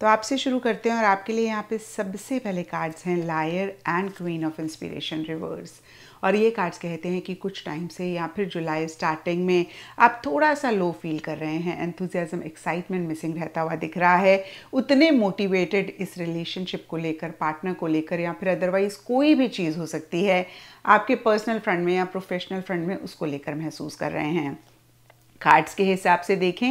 तो आपसे शुरू करते हैं और आपके लिए यहाँ पे सबसे पहले कार्ड्स हैं liar and queen of inspiration reverse और ये कार्ड्स कहते हैं कि कुछ टाइम से या फिर जुलाई स्टार्टिंग में आप थोड़ा सा लो फील कर रहे हैं एंथुजियाज़म एक्साइटमेंट मिसिंग रहता हुआ दिख रहा है उतने मोटिवेटेड इस रिलेशनशिप को लेकर पार्टनर को लेकर या फिर अदरवाइज़ कोई भी चीज़ हो सकती है आपके पर्सनल फ्रंट में या प्रोफेशनल फ्रंट में उसको लेकर महसूस कर रहे हैं कार्ड्स के हिसाब से देखें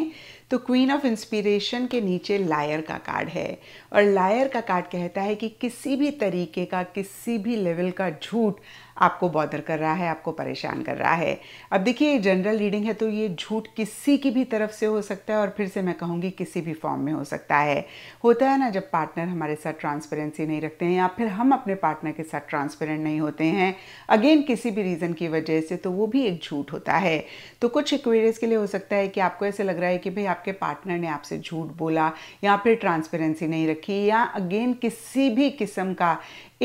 तो क्वीन ऑफ इंस्पिरेशन के नीचे लायर का कार्ड है और लायर का कार्ड कहता है कि किसी भी तरीके का किसी भी लेवल का झूठ आपको बॉदर कर रहा है आपको परेशान कर रहा है अब देखिए जनरल रीडिंग है तो ये झूठ किसी की भी तरफ से हो सकता है और फिर से मैं कहूँगी किसी भी फॉर्म में हो सकता है होता है ना जब पार्टनर हमारे साथ ट्रांसपेरेंसी नहीं रखते हैं या फिर हम अपने पार्टनर के साथ ट्रांसपेरेंट नहीं होते हैं अगेन किसी भी रीज़न की वजह से तो वो भी एक झूठ होता है तो कुछ इक्वेरियस के लिए हो सकता है कि आपको ऐसे लग रहा है कि भाई आप आपके पार्टनर ने आपसे झूठ बोला या फिर ट्रांसपेरेंसी नहीं रखी या अगेन किसी भी किस्म का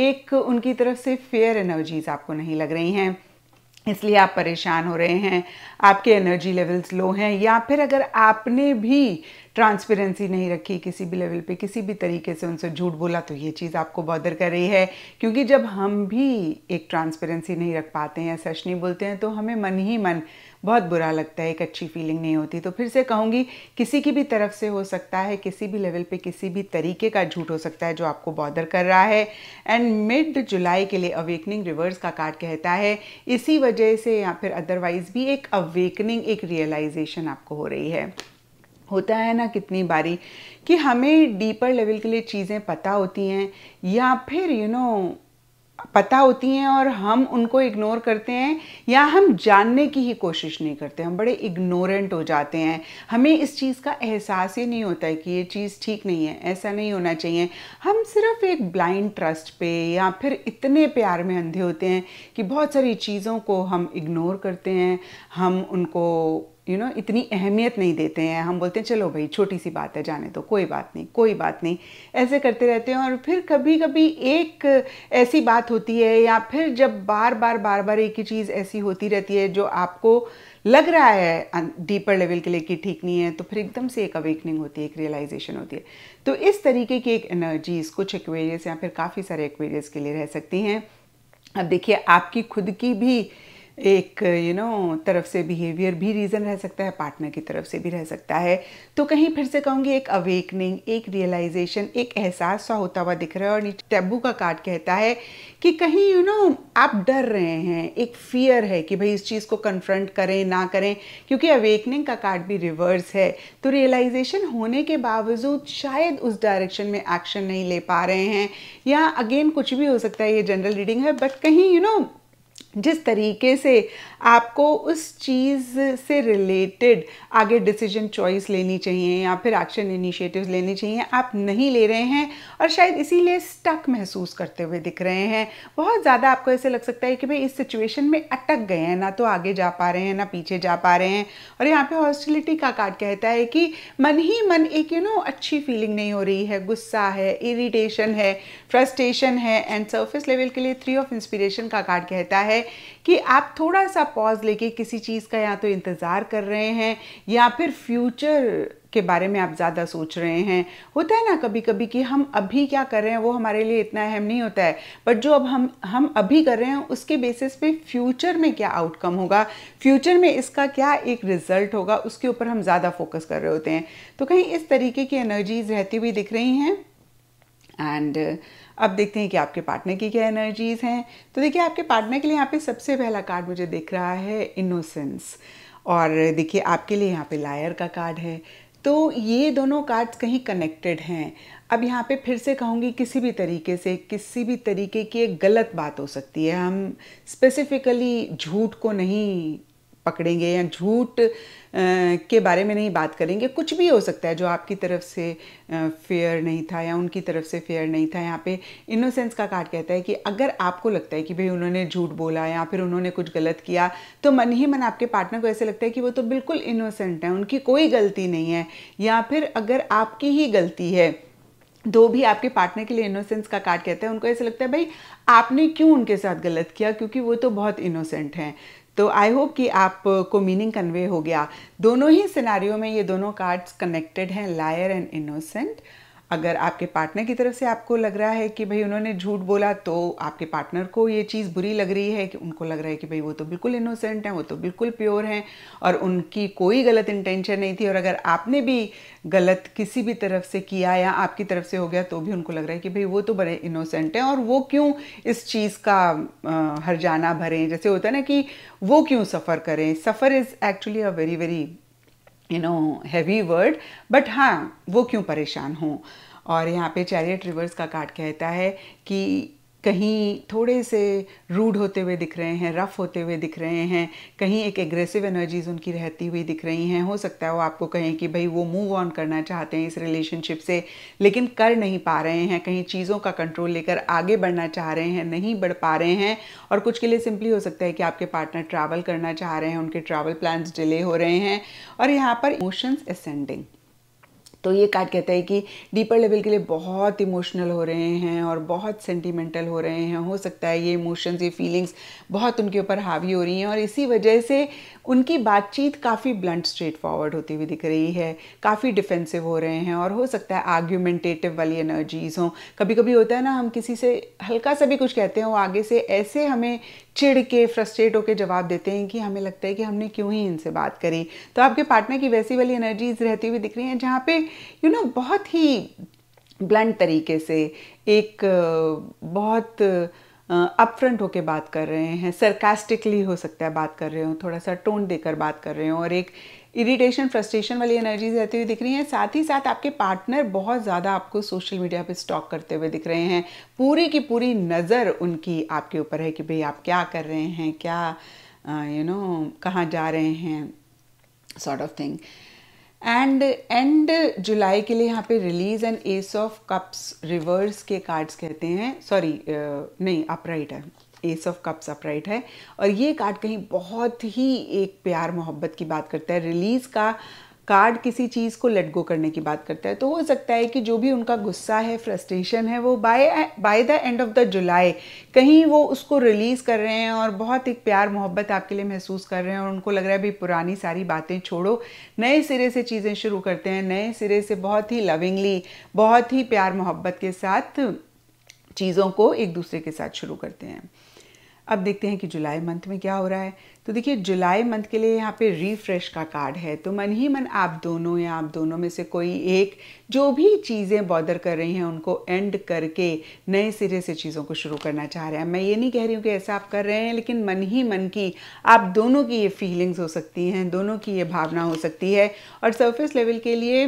एक उनकी तरफ से फेयर एनर्जीज आपको नहीं लग रही हैं इसलिए आप परेशान हो रहे हैं आपके एनर्जी लेवल्स लो हैं या फिर अगर आपने भी ट्रांसपेरेंसी नहीं रखी किसी भी लेवल पे किसी भी तरीके से उनसे झूठ बोला तो ये चीज़ आपको बॉदर कर रही है क्योंकि जब हम भी एक ट्रांसपेरेंसी नहीं रख पाते हैं सच नहीं बोलते हैं तो हमें मन ही मन बहुत बुरा लगता है एक अच्छी फीलिंग नहीं होती तो फिर से कहूँगी किसी की भी तरफ से हो सकता है किसी भी लेवल पे किसी भी तरीके का झूठ हो सकता है जो आपको बॉदर कर रहा है एंड मिड जुलाई के लिए अवेकनिंग रिवर्स का कार्ड कहता है इसी वजह से या फिर अदरवाइज़ भी एक अवेकनिंग एक रियलाइजेशन आपको हो रही है होता है ना कितनी बारी कि हमें डीपर लेवल के लिए चीज़ें पता होती हैं या फिर यू you नो know, पता होती हैं और हम उनको इग्नोर करते हैं या हम जानने की ही कोशिश नहीं करते हम बड़े इग्नोरेंट हो जाते हैं हमें इस चीज़ का एहसास ही नहीं होता है कि ये चीज़ ठीक नहीं है ऐसा नहीं होना चाहिए हम सिर्फ एक ब्लाइंड ट्रस्ट पे या फिर इतने प्यार में अंधे होते हैं कि बहुत सारी चीज़ों को हम इग्नोर करते हैं हम उनको यू नो इतनी अहमियत नहीं देते हैं हम बोलते हैं चलो भाई छोटी सी बात है जाने दो कोई बात नहीं कोई बात नहीं ऐसे करते रहते हैं और फिर कभी कभी एक ऐसी बात होती है या फिर जब बार बार बार बार एक ही चीज़ ऐसी होती रहती है जो आपको लग रहा है डीपर लेवल के लिए कि ठीक नहीं है तो फिर एकदम से एक अवेकनिंग होती है एक रियलाइजेशन होती है तो इस तरीके की एक एनर्जीज कुछ एक्वेरियस या फिर काफ़ी सारे एक्वेरियस के लिए रह सकती हैं अब देखिए आपकी खुद की भी एक यू you नो know, तरफ से बिहेवियर भी रीज़न रह सकता है पार्टनर की तरफ से भी रह सकता है तो कहीं फिर से कहूँगी एक अवेकनिंग एक रियलाइजेशन एक एहसास सा होता हुआ दिख रहा है और नीचे टैबू का कार्ड कहता है कि कहीं यू you नो know, आप डर रहे हैं एक फियर है कि भाई इस चीज़ को कन्फ्रंट करें ना करें क्योंकि अवेकनिंग का कार्ड भी रिवर्स है तो रियलाइजेशन होने के बावजूद शायद उस डायरेक्शन में एक्शन नहीं ले पा रहे हैं या अगेन कुछ भी हो सकता है ये जनरल रीडिंग है बट कहीं यू you नो know, जिस तरीके से आपको उस चीज़ से रिलेटेड आगे डिसीजन चॉइस लेनी चाहिए या फिर एक्शन इनिशिएटिव्स लेने चाहिए आप नहीं ले रहे हैं और शायद इसीलिए स्टक महसूस करते हुए दिख रहे हैं बहुत ज़्यादा आपको ऐसे लग सकता है कि भाई इस सिचुएशन में अटक गए हैं ना तो आगे जा पा रहे हैं ना पीछे जा पा रहे हैं और यहाँ पर हॉस्टिलिटी का कार्ड कहता है कि मन ही मन एक यू नो अच्छी फीलिंग नहीं हो रही है गुस्सा है इरीटेशन है फ्रस्टेशन है एंड सर्फिस लेवल के लिए थ्री ऑफ इंस्पिरेशन का कार्ड कहता है कि आप थोड़ा सा पॉज लेके किसी चीज़ का या तो इंतज़ार कर रहे हैं या फिर फ्यूचर के बारे में आप ज़्यादा सोच रहे हैं होता है ना कभी कभी कि हम अभी क्या कर रहे हैं वो हमारे लिए इतना अहम नहीं होता है बट जो अब हम हम अभी कर रहे हैं उसके बेसिस पे फ्यूचर में क्या आउटकम होगा फ्यूचर में इसका क्या एक रिजल्ट होगा उसके ऊपर हम ज़्यादा फोकस कर रहे होते हैं तो कहीं इस तरीके की एनर्जीज रहती हुई दिख रही हैं एंड uh, अब देखते हैं कि आपके पार्टनर की क्या एनर्जीज हैं तो देखिए आपके पार्टनर के लिए यहाँ पे सबसे पहला कार्ड मुझे दिख रहा है इनोसेंस और देखिए आपके लिए यहाँ पे लायर का कार्ड है तो ये दोनों कार्ड्स कहीं कनेक्टेड हैं अब यहाँ पे फिर से कहूँगी किसी भी तरीके से किसी भी तरीके की एक गलत बात हो सकती है हम स्पेसिफिकली झूठ को नहीं पकड़ेंगे या झूठ के बारे में नहीं बात करेंगे कुछ भी हो सकता है जो आपकी तरफ से फेयर नहीं था या उनकी तरफ से फेयर नहीं था यहाँ पे इनोसेंस का कार्ड कहता है कि अगर आपको लगता है कि भाई उन्होंने झूठ बोला या फिर उन्होंने कुछ गलत किया तो मन ही मन आपके पार्टनर को ऐसे लगता है कि वो तो बिल्कुल इनोसेंट है उनकी कोई गलती नहीं है या फिर अगर आपकी ही गलती है दो तो भी आपके पार्टनर के लिए इनोसेंस का कार्ड कहता है उनको ऐसा लगता है भाई आपने क्यों उनके साथ गलत किया क्योंकि वो तो बहुत इनोसेंट हैं तो आई होप कि आपको मीनिंग कन्वे हो गया दोनों ही सिनारियों में ये दोनों कार्ड्स कनेक्टेड हैं लायर एंड इनोसेंट अगर आपके पार्टनर की तरफ से आपको लग रहा है कि भाई उन्होंने झूठ बोला तो आपके पार्टनर को ये चीज़ बुरी लग रही है कि उनको लग रहा है कि भाई वो तो बिल्कुल इनोसेंट हैं वो तो बिल्कुल प्योर हैं और उनकी कोई गलत इंटेंशन नहीं थी और अगर आपने भी गलत किसी भी तरफ से किया या आपकी तरफ से हो गया तो भी उनको लग रहा है कि भाई वो तो बड़े इनोसेंट हैं और वो क्यों इस चीज़ का हर जाना भरें जैसे होता है ना कि वो क्यों सफ़र करें suffer is actually a very very you know heavy word but हाँ वो क्यों परेशान हों और यहाँ पे चैरियट रिवर्स का कार्ड कहता है कि कहीं थोड़े से रूड होते हुए दिख रहे हैं रफ़ होते हुए दिख रहे हैं कहीं एक एग्रेसिव एनर्जीज़ उनकी रहती हुई दिख रही हैं हो सकता है वो आपको कहें कि भाई वो मूव ऑन करना चाहते हैं इस रिलेशनशिप से लेकिन कर नहीं पा रहे हैं कहीं चीज़ों का कंट्रोल लेकर आगे बढ़ना चाह रहे हैं नहीं बढ़ पा रहे हैं और कुछ के लिए सिंपली हो सकता है कि आपके पार्टनर ट्रैवल करना चाह रहे हैं उनके ट्रैवल प्लान्स डिले हो रहे हैं और यहाँ पर इमोशंस असेंडिंग तो ये कार्ड कहता है कि डीपर लेवल के लिए बहुत इमोशनल हो रहे हैं और बहुत सेंटिमेंटल हो रहे हैं हो सकता है ये इमोशंस ये फीलिंग्स बहुत उनके ऊपर हावी हो रही हैं और इसी वजह से उनकी बातचीत काफ़ी ब्लंट स्ट्रेट फॉरवर्ड होती हुई दिख रही है काफ़ी डिफेंसिव हो रहे हैं और हो सकता है आर्ग्यूमेंटेटिव वाली एनर्जीज़ हों कभी कभी होता है ना हम किसी से हल्का सा भी कुछ कहते हैं वो आगे से ऐसे हमें चिढ़ के फ्रस्ट्रेट होकर जवाब देते हैं कि हमें लगता है कि हमने क्यों ही इनसे बात करी तो आपके पार्टनर की वैसी वाली एनर्जीज रहती हुई दिख रही हैं जहाँ पे यू नो बहुत ही ब्लंट तरीके से एक बहुत अपफ्रंट होके बात कर रहे हैं सरकास्टिकली हो सकता है बात कर रहे हो थोड़ा सा टोन देकर बात कर रहे हो और एक इरिटेशन फ्रस्ट्रेशन वाली एनर्जी रहती हुई दिख रही है साथ ही साथ आपके पार्टनर बहुत ज़्यादा आपको सोशल मीडिया पे स्टॉक करते हुए दिख रहे हैं पूरी की पूरी नज़र उनकी आपके ऊपर है कि भाई आप क्या कर रहे हैं क्या यू नो कहाँ जा रहे हैं sort of thing and and जुलाई के लिए यहाँ पे release and ace of cups reverse के कार्ड्स कहते हैं सॉरी uh, नहीं अपराइट है एस ऑफ कप्स अपराइट है और ये कार्ड कहीं बहुत ही एक प्यार मोहब्बत की बात करता है रिलीज़ का कार्ड किसी चीज़ को लेट गो करने की बात करता है तो हो सकता है कि जो भी उनका गुस्सा है फ्रस्ट्रेशन है वो by by the end of the July कहीं वो उसको रिलीज़ कर रहे हैं और बहुत एक प्यार मोहब्बत आपके लिए महसूस कर रहे हैं और उनको लग रहा है भाई पुरानी सारी बातें छोड़ो नए सिरे से चीज़ें शुरू करते हैं नए सिरे से बहुत ही लविंगली बहुत ही प्यार मोहब्बत के साथ चीज़ों को एक दूसरे के साथ शुरू करते हैं अब देखते हैं कि जुलाई मंथ में क्या हो रहा है तो देखिए जुलाई मंथ के लिए यहाँ पे रिफ्रेश का कार्ड है तो मन ही मन आप दोनों या आप दोनों में से कोई एक जो भी चीज़ें बॉदर कर रही हैं उनको एंड करके नए सिरे से चीज़ों को शुरू करना चाह रहे हैं मैं ये नहीं कह रही हूँ कि ऐसा आप कर रहे हैं लेकिन मन ही मन की आप दोनों की ये फीलिंग्स हो सकती हैं दोनों की ये भावना हो सकती है और सर्फेस लेवल के लिए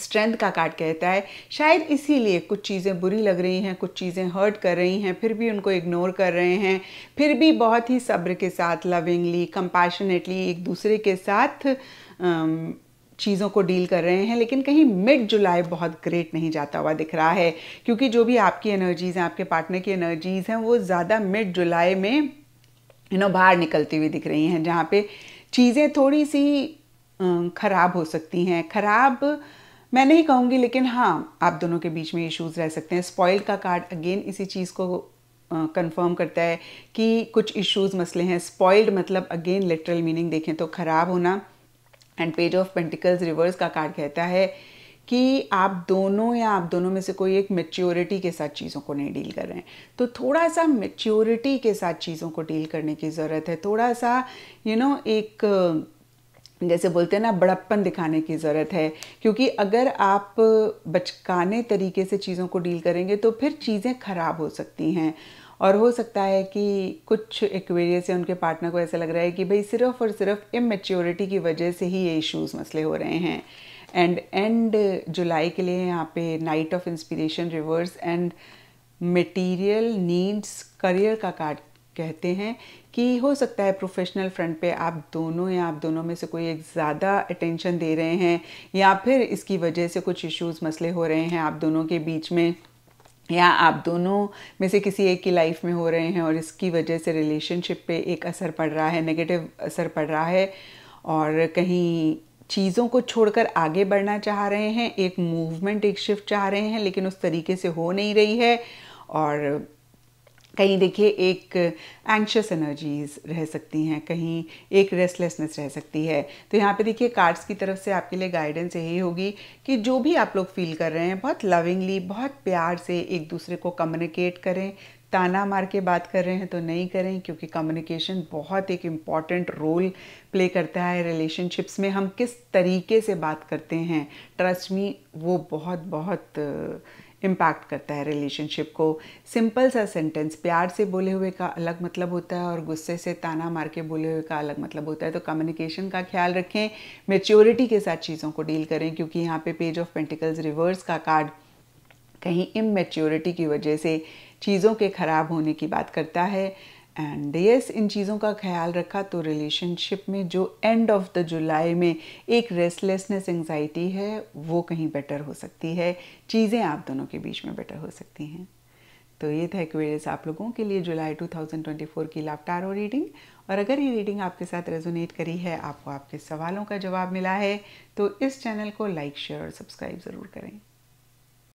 स्ट्रेंथ का कार्ड कहता है शायद इसीलिए कुछ चीज़ें बुरी लग रही हैं कुछ चीज़ें हर्ट कर रही हैं फिर भी उनको इग्नोर कर रहे हैं फिर भी बहुत ही सब्र के साथ लविंगली कंपैशनेटली एक दूसरे के साथ चीज़ों को डील कर रहे हैं लेकिन कहीं मिड जुलाई बहुत ग्रेट नहीं जाता हुआ दिख रहा है क्योंकि जो भी आपकी एनर्जीज़ हैं आपके पार्टनर की एनर्जीज़ हैं वो ज़्यादा मिड जुलाई में यू नो बाहर निकलती हुई दिख रही हैं जहाँ पे चीज़ें थोड़ी सी ख़राब हो सकती हैं ख़राब मैं नहीं कहूँगी लेकिन हाँ आप दोनों के बीच में इश्यूज रह सकते हैं स्पॉइल का कार्ड अगेन इसी चीज़ को कंफर्म uh, करता है कि कुछ इश्यूज मसले हैं स्पॉइल्ड मतलब अगेन लिटरल मीनिंग देखें तो ख़राब होना and page of pentacles reverse का कार्ड कहता है कि आप दोनों या आप दोनों में से कोई एक मेच्योरिटी के साथ चीज़ों को नहीं डील कर रहे हैं तो थोड़ा सा मेच्योरिटी के साथ चीज़ों को डील करने की ज़रूरत है थोड़ा सा यू you नो know, एक जैसे बोलते हैं ना बड़प्पन दिखाने की ज़रूरत है क्योंकि अगर आप बचकाने तरीके से चीज़ों को डील करेंगे तो फिर चीज़ें ख़राब हो सकती हैं और हो सकता है कि कुछ एक्वेरियस या उनके पार्टनर को ऐसा लग रहा है कि भाई सिर्फ और सिर्फ इमेच्योरिटी की वजह से ही ये इश्यूज़ मसले हो रहे हैं एंड एंड जुलाई के लिए यहाँ पे knight of inspiration reverse and material needs career का कार्ड कहते हैं कि हो सकता है प्रोफेशनल फ्रंट पे आप दोनों या आप दोनों में से कोई एक ज़्यादा अटेंशन दे रहे हैं या फिर इसकी वजह से कुछ इश्यूज मसले हो रहे हैं आप दोनों के बीच में या आप दोनों में से किसी एक की लाइफ में हो रहे हैं और इसकी वजह से रिलेशनशिप पे एक असर पड़ रहा है नेगेटिव असर पड़ रहा है और कहीं चीज़ों को छोड़कर आगे बढ़ना चाह रहे हैं एक मूवमेंट एक शिफ्ट चाह रहे हैं लेकिन उस तरीके से हो नहीं रही है और कहीं देखिए एक एंशियस एनर्जीज रह सकती हैं कहीं एक रेस्टलेसनेस रह सकती है तो यहाँ पे देखिए कार्ड्स की तरफ से आपके लिए गाइडेंस यही होगी कि जो भी आप लोग फील कर रहे हैं बहुत लविंगली बहुत प्यार से एक दूसरे को कम्युनिकेट करें ताना मार के बात कर रहे हैं तो नहीं करें क्योंकि कम्युनिकेशन बहुत एक इम्पॉर्टेंट रोल प्ले करता है रिलेशनशिप्स में हम किस तरीके से बात करते हैं ट्रस्ट मी वो बहुत बहुत इम्पैक्ट करता है रिलेशनशिप को सिंपल सा सेंटेंस प्यार से बोले हुए का अलग मतलब होता है और गुस्से से ताना मार के बोले हुए का अलग मतलब होता है तो कम्युनिकेशन का ख्याल रखें मेच्योरिटी के साथ चीज़ों को डील करें क्योंकि यहाँ पे पेज ऑफ पेंटिकल्स रिवर्स का कार्ड कहीं इमेच्योरिटी की वजह से चीज़ों के ख़राब होने की बात करता है एंड यस इन चीज़ों का ख्याल रखा तो रिलेशनशिप में जो एंड ऑफ द जुलाई में एक रेस्टलेसनेस एंगजाइटी है वो कहीं बेटर हो सकती है चीज़ें आप दोनों के बीच में बेटर हो सकती हैं तो ये था क्वेरियस आप लोगों के लिए जुलाई 2024 की लाफ्टारो रीडिंग और अगर ये रीडिंग आपके साथ रेजोनेट करी है आपको आपके सवालों का जवाब मिला है तो इस चैनल को लाइक शेयर और सब्सक्राइब ज़रूर करें